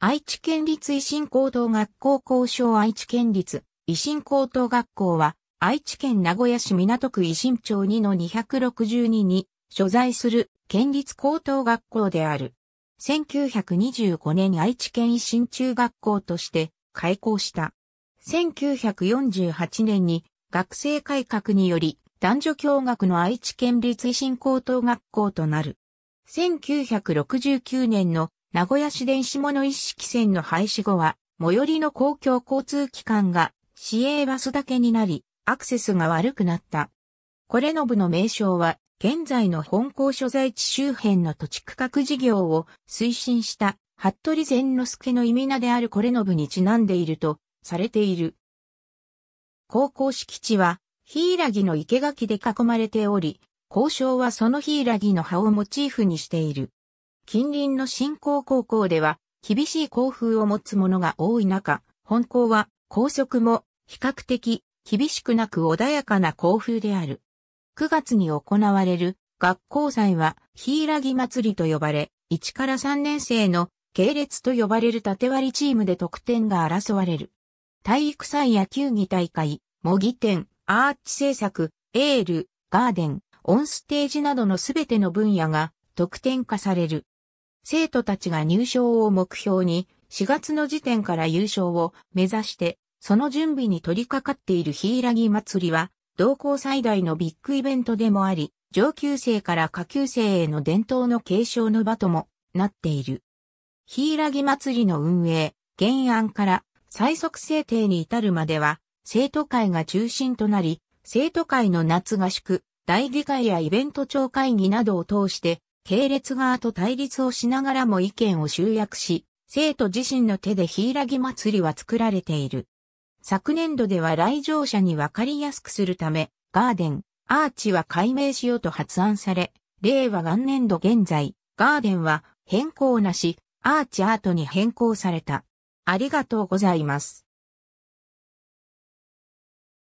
愛知県立維新高等学校交渉愛知県立維新高等学校は愛知県名古屋市港区維新町2の262に所在する県立高等学校である。1925年愛知県維新中学校として開校した。1948年に学生改革により男女共学の愛知県立維新高等学校となる。1969年の名古屋市電子物一式線の廃止後は、最寄りの公共交通機関が市営バスだけになり、アクセスが悪くなった。これの部の名称は、現在の本校所在地周辺の土地区画事業を推進した服部善之助の意味名であるこれの部にちなんでいるとされている。高校敷地は、ヒイラギの生垣で囲まれており、交渉はそのヒイラギの葉をモチーフにしている。近隣の新興高校では厳しい校風を持つ者が多い中、本校は校則も比較的厳しくなく穏やかな校風である。9月に行われる学校祭は、柊ギ祭りと呼ばれ、1から3年生の系列と呼ばれる縦割りチームで得点が争われる。体育祭や球技大会、模擬店、アーチ制作、エール、ガーデン、オンステージなどのすべての分野が得点化される。生徒たちが入賞を目標に、4月の時点から優勝を目指して、その準備に取り掛かっている柊ギ祭りは、同校最大のビッグイベントでもあり、上級生から下級生への伝統の継承の場ともなっている。柊ギ祭りの運営、原案から最速制定に至るまでは、生徒会が中心となり、生徒会の夏合宿、大議会やイベント長会議などを通して、系列側と対立をしながらも意見を集約し、生徒自身の手で柊ギ祭りは作られている。昨年度では来場者にわかりやすくするため、ガーデン、アーチは改名しようと発案され、令和元年度現在、ガーデンは変更なし、アーチアートに変更された。ありがとうございます。